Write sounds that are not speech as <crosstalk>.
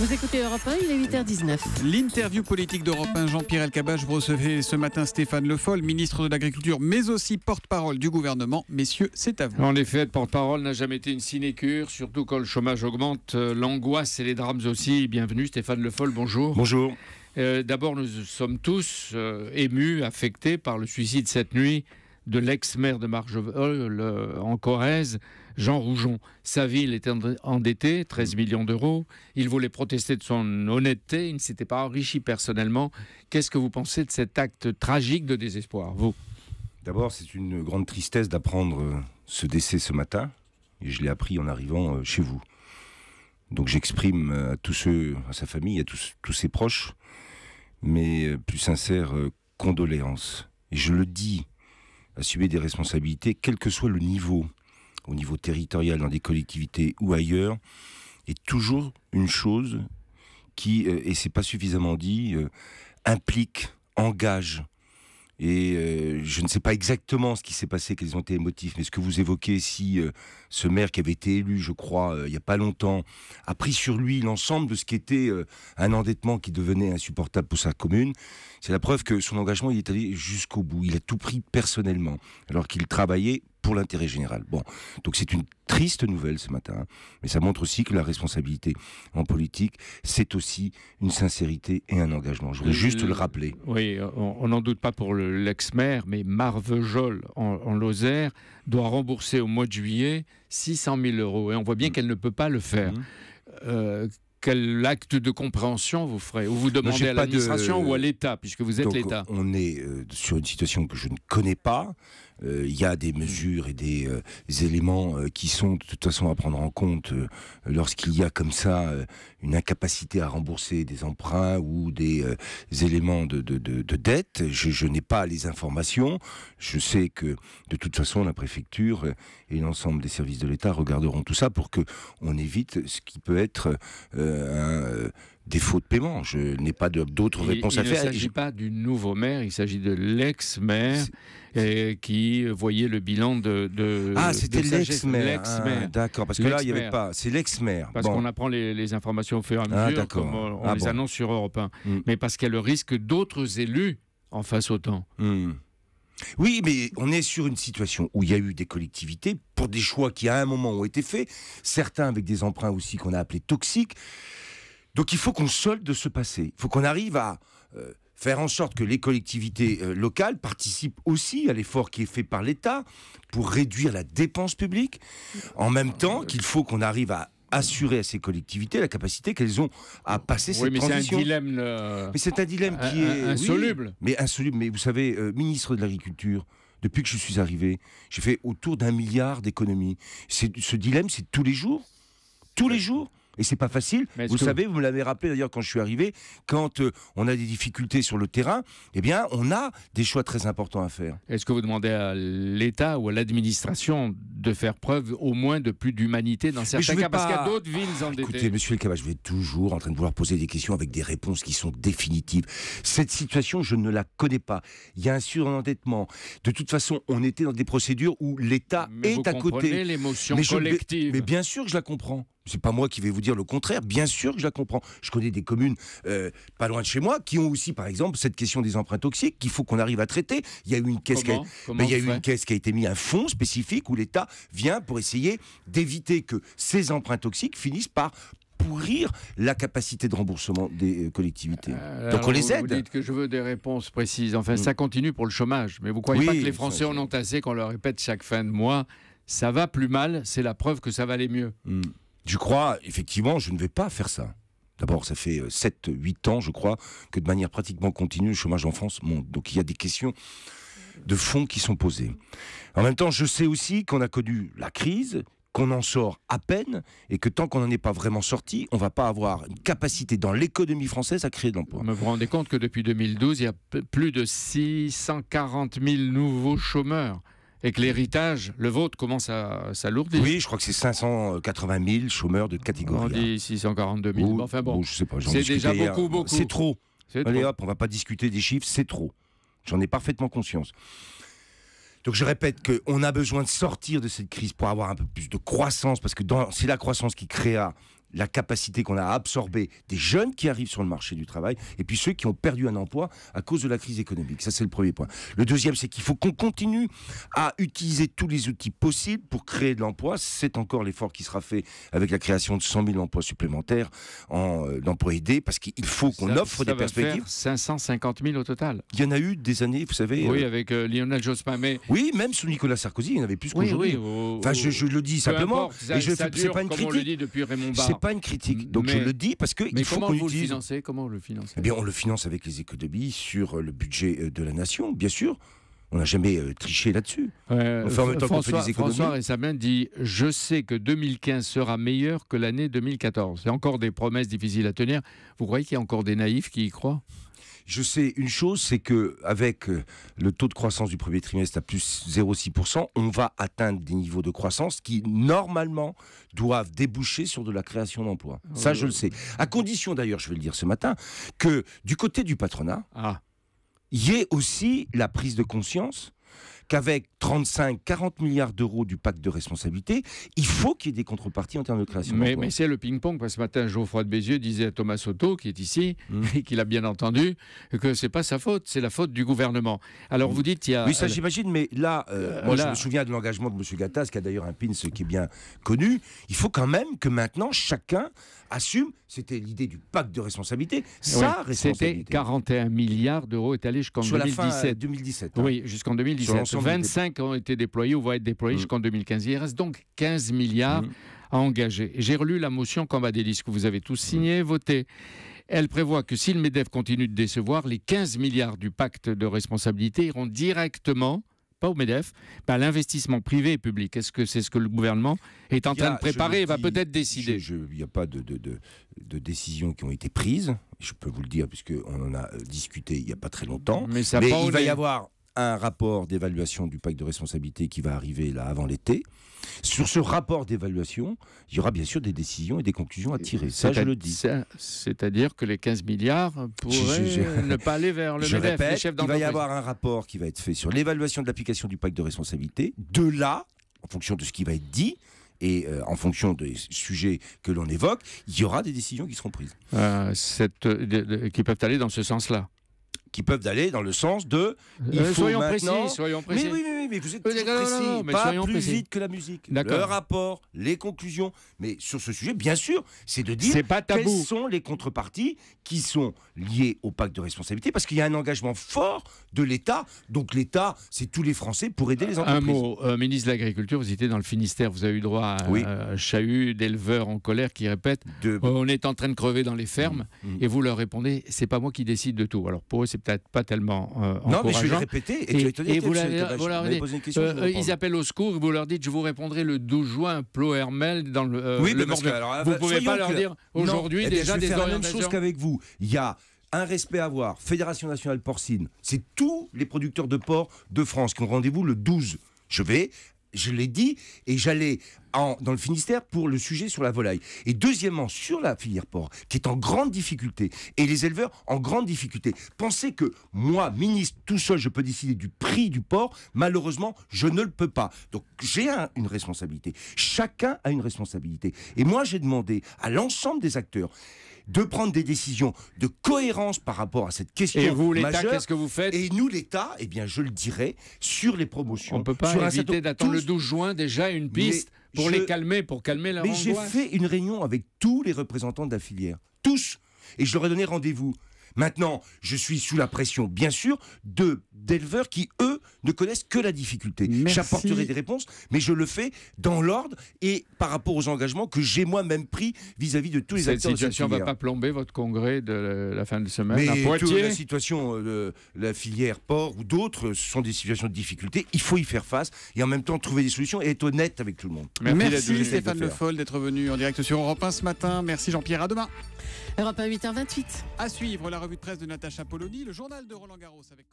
Vous écoutez Europe 1, il est 8h19. L'interview politique d'Europe 1, Jean-Pierre Elkabach, vous recevez ce matin Stéphane Le Foll, ministre de l'Agriculture, mais aussi porte-parole du gouvernement. Messieurs, c'est à vous. En effet, porte-parole n'a jamais été une sinécure, surtout quand le chômage augmente, euh, l'angoisse et les drames aussi. Bienvenue Stéphane Le Foll, bonjour. Bonjour. Euh, d'abord, nous sommes tous euh, émus, affectés par le suicide cette nuit de l'ex-maire de Marjol en Corrèze, Jean Roujon, sa ville était endettée, 13 millions d'euros. Il voulait protester de son honnêteté. Il ne s'était pas enrichi personnellement. Qu'est-ce que vous pensez de cet acte tragique de désespoir, vous D'abord, c'est une grande tristesse d'apprendre euh, ce décès ce matin. je l'ai appris en arrivant euh, chez vous. Donc j'exprime euh, à tous ceux, à sa famille, à tous, ses proches, mes plus sincères condoléances. Et je le dis, assumer des responsabilités, quel que soit le niveau au niveau territorial, dans des collectivités ou ailleurs, est toujours une chose qui, euh, et c'est pas suffisamment dit, euh, implique, engage. Et euh, je ne sais pas exactement ce qui s'est passé, quels ont été les motifs, mais ce que vous évoquez, si ce maire qui avait été élu, je crois, il n'y a pas longtemps, a pris sur lui l'ensemble de ce qui était un endettement qui devenait insupportable pour sa commune, c'est la preuve que son engagement, il est allé jusqu'au bout. Il a tout pris personnellement, alors qu'il travaillait pour l'intérêt général. Bon, donc c'est une triste nouvelle ce matin, hein. mais ça montre aussi que la responsabilité en politique, c'est aussi une sincérité et un engagement. Je voulais euh, juste le rappeler. Oui, on n'en doute pas pour l'ex-maire, mais Marvejol en, en Lozère doit rembourser au mois de juillet 600 000 euros, et on voit bien mmh. qu'elle ne peut pas le faire. Mmh. Euh, quel acte de compréhension vous ferez Ou vous demandez à l'administration ou à l'État, puisque vous êtes l'État On est euh, sur une situation que je ne connais pas. Euh, il y a des mm. mesures et des, euh, éléments euh, qui sont de toute façon à prendre en compte lorsqu'il y a comme ça une incapacité à rembourser des emprunts ou des, éléments de, de, dette. Je, n'ai pas les informations. Je sais que de toute façon la préfecture et l'ensemble des services de l'État regarderont tout ça pour que on évite ce qui peut être un défaut de paiement. Je n'ai pas d'autres réponses à faire. Il ne s'agit pas du nouveau maire, il s'agit de l'ex-maire euh, qui voyait le bilan de. ah, c'était ah, l'ex-maire. D'accord, parce que là, il n'y avait pas. C'est l'ex-maire. Parce qu'on apprend les, informations au fur et à ah, mesure, comme on, ah, les annonce sur Europe 1. Mm. Mais parce qu'il y a le risque d'autres élus en face au temps. Mm. Oui, mais on est sur une situation où il y a eu des collectivités pour des choix qui à un moment ont été faits, certains avec des emprunts aussi qu'on a appelés toxiques. Donc il faut qu'on solde ce passé. Il faut qu'on arrive à euh, faire en sorte que les collectivités euh, locales participent aussi à l'effort qui est fait par l'État pour réduire la dépense publique, en même temps qu'il faut qu'on arrive à assurer à ces collectivités la capacité qu'elles ont à passer oui, cette mais Mais c'est un dilemme qui est insoluble. mais insoluble. Mais vous savez, euh, ministre de l'Agriculture, depuis que je suis arrivé, j'ai fait autour d'un milliard d'économies. Ce dilemme, c'est tous les jours. Tous les jours. Et c'est pas facile. Vous savez, vous me l'avez rappelé d'ailleurs quand je suis arrivé, quand euh, on a des difficultés sur le terrain, eh bien, on a des choix très importants à faire. Est-ce que vous demandez à l'État ou à l'administration de faire preuve au moins de plus d'humanité dans certains cas Parce qu'il y a d'autres villes endettées. Écoutez, monsieur Le je vais toujours en train de vouloir poser des questions avec des réponses qui sont définitives. Cette situation, je ne la connais pas. Il y a un surendettement. De toute façon, on était dans des procédures où l'État est à côté. l'émotion collective. mais bien sûr que je la comprends. C'est pas moi qui vais vous dire le contraire. Bien sûr que je la comprends. Je connais des communes euh, pas loin de chez moi qui ont aussi, par exemple, cette question des emprunts toxiques qu'il faut qu'on arrive à traiter. Il y a eu une caisse, qui, a... Ben, il une qui a été mis un fonds spécifique où l'État vient pour essayer d'éviter que ces emprunts toxiques finissent par pourrir la capacité de remboursement des euh, collectivités. Euh, Donc on les aide. Vous dites que je veux des réponses précises. Enfin, mm. ça continue pour le chômage. Mais vous croyez pas que les Français en ont assez qu'on leur répète chaque fin de mois ça va plus mal, c'est la preuve que ça va aller mieux. Mm je crois, effectivement, je ne vais pas faire ça. D'abord, ça fait 7, euh, 8 ans, je crois, que de manière pratiquement continue, le chômage en France monte. Donc il y a des questions de fond qui sont posées. En même temps, je sais aussi qu'on a connu la crise, qu'on en sort à peine, et que tant qu'on n'en est pas vraiment sorti, on ne va pas avoir une capacité dans l'économie française à créer de l'emploi. Vous vous rendez compte que depuis 2012, il y a plus de 640 000 nouveaux chômeurs et que l'héritage, le vôtre, commence à s'alourdir. Oui, je crois que c'est 580 000 chômeurs de catégorie. On dit 642 000. enfin bon, c'est déjà beaucoup, beaucoup. C'est trop. Allez hop, on va pas discuter des chiffres, c'est trop. J'en ai parfaitement conscience. Donc je répète qu'on a besoin de sortir de cette crise pour avoir un peu plus de croissance, parce que c'est la croissance qui créa la capacité qu'on a à absorber des jeunes qui arrivent sur le marché du travail et puis ceux qui ont perdu un emploi à cause de la crise économique. Ça, c'est le premier point. Le deuxième, c'est qu'il faut qu'on continue à utiliser tous les outils possibles pour créer de l'emploi. C'est encore l'effort qui sera fait avec la création de 100 000 emplois supplémentaires en euh, emploi aidé parce qu'il faut qu'on offre des perspectives. 550 000 au total. Il y en a eu des années, vous savez. Oui, euh, avec euh, Lionel Jospin. Mais... Oui, même sous Nicolas Sarkozy, il y en avait plus qu'aujourd'hui. enfin, je, le dis simplement. et je, c'est pas une critique. depuis Raymond pas une critique. Donc je le dis parce que il faut qu'on vous le financez Comment on le finance Eh bien, on le finance avec les économies sur euh, le budget euh, de la nation, bien sûr. On n'a jamais euh, triché là-dessus. François, fait des économies. François dit Je sais que 2015 sera meilleur que l'année 2014. C'est encore des promesses difficiles à tenir. Vous croyez qu'il y a encore des naïfs qui y croient je sais une chose, c'est que avec euh, le taux de croissance du premier trimestre à plus 0,6%, on va atteindre des niveaux de croissance qui normalement doivent déboucher sur de la création d'emplois. Ça, je le sais. À condition d'ailleurs, je vais le dire ce matin, que du côté du patronat, ah. il y ait aussi la prise de conscience qu'avec 35, 40 milliards d'euros du pacte de responsabilité, il faut qu'il y ait des contreparties en termes de création Mais, c'est le ping-pong, parce que ce matin, Geoffroy de Bézieux disait à Thomas Soto, qui est ici, hum. <laughs> et qu'il a bien entendu, que c'est pas sa faute, c'est la faute du gouvernement. Alors vous dites, il y a... Oui, ça j'imagine, mais là, euh, euh, je me souviens de l'engagement de M. Gattaz, qui a d'ailleurs un pin ce qui est bien connu, il faut quand même que maintenant chacun assume, c'était l'idée du pacte de responsabilité, sa oui, C'était 41 milliards d'euros étalés jusqu'en 2017. 2017. Euh, hein. Oui, jusqu'en 2017. 25 ont été déployés ou vont être déployés mm. jusqu'en 2015. Il reste donc 15 milliards mm. à engager. J'ai relu la motion Cambadélis des que vous avez tous signée et mm. votée. Elle prévoit que si le MEDEF continue de décevoir, les 15 milliards du pacte de responsabilité iront directement pas au MEDEF, bah, à l'investissement privé et public. Est-ce que c'est ce que le gouvernement est en train de préparer et va peut-être décider Il n'y a pas de, décisions qui ont été prises, je peux vous le dire, puisqu'on en a euh, discuté il n'y a pas très longtemps. Mais, ça Mais il va y avoir un rapport d'évaluation du pacte de responsabilité qui va arriver là avant l'été. Sur ce rapport d'évaluation, il y aura bien sûr des décisions et des conclusions à tirer. Ça, je le dis. C'est-à-dire que les 15 milliards pourraient ne pas aller vers le <laughs> je répète, Il va y avoir un rapport qui va être fait sur l'évaluation de l'application du pacte de responsabilité. De là, en fonction de ce qui va être dit, et euh, en fonction des sujets que l'on évoque, il y aura des décisions qui seront prises. Euh, cette, qui peuvent aller dans ce sens-là peuvent aller dans le sens de. Euh, il faut soyons maintenant... précis, soyons précis. Mais oui, vous êtes précis, pas plus vite que la musique. Le rapport, les conclusions. Mais sur ce sujet, bien sûr, c'est de dire pas quelles sont les contreparties qui sont liées au pacte de responsabilité, parce qu'il y a un engagement fort de l'État. Donc l'État, c'est tous les Français pour aider les entreprises. Un mot, euh, ministre de l'Agriculture, vous étiez dans le Finistère, vous avez eu droit à oui. Euh, chahut d'éleveurs en colère qui répètent on est en train de crever dans les fermes, mm, mm. et vous leur répondez c'est pas moi qui décide de tout. Alors pour eux, pas tellement euh, Non, mais je Et, ils appellent au secours, vous leur dites, je vous répondrai le 12 juin, Plo Hermel, dans le. Euh, oui, mais vous ne euh, pouvez pas leur dire aujourd'hui eh déjà des faire la qu'avec vous. Il y a un respect à avoir. Fédération nationale porcine, c'est tous les producteurs de porc de France qui ont rendez-vous le 12. Je vais je l'ai dit, et j'allais dans le Finistère pour le sujet sur la volaille. Et deuxièmement, sur la filière porc, qui est en grande difficulté, et les éleveurs en grande difficulté. Pensez que moi, ministre, tout seul, je peux décider du prix du porc. Malheureusement, je ne le peux pas. Donc j'ai une responsabilité. Chacun a une responsabilité. Et moi, j'ai demandé à l'ensemble des acteurs de prendre des décisions de cohérence par rapport à cette question. Et vous, l'État, qu'est-ce que vous faites Et nous, l'État, eh bien, je le dirai, sur les promotions. On ne peut pas d'attendre le 12 juin déjà une piste. Pour les calmer, pour calmer leur Mais j'ai fait une réunion avec tous les représentants de la filière. Tous. Et je leur ai donné rendez-vous. Maintenant, je suis sous la pression, bien sûr, de d'éleveurs qui, eux, ne connaissent que la difficulté. J'apporterai des réponses, mais je le fais dans l'ordre et par rapport aux engagements que j'ai moi-même pris vis-à-vis de tous les Cette acteurs. Cette situation ne va pas plomber votre congrès de la fin de semaine à Poitiers. La situation euh, de la filière porc ou d'autres, ce sont des situations de difficulté. Il faut y faire face et en même temps trouver des solutions et être honnête avec tout le monde. Merci, Stéphane Le Foll d'être venu en direct sur Europe 1 ce matin. Merci Jean-Pierre, à demain. Europe à 8h28. À suivre la revue de presse de Natacha Polony, le journal de Roland Garros avec.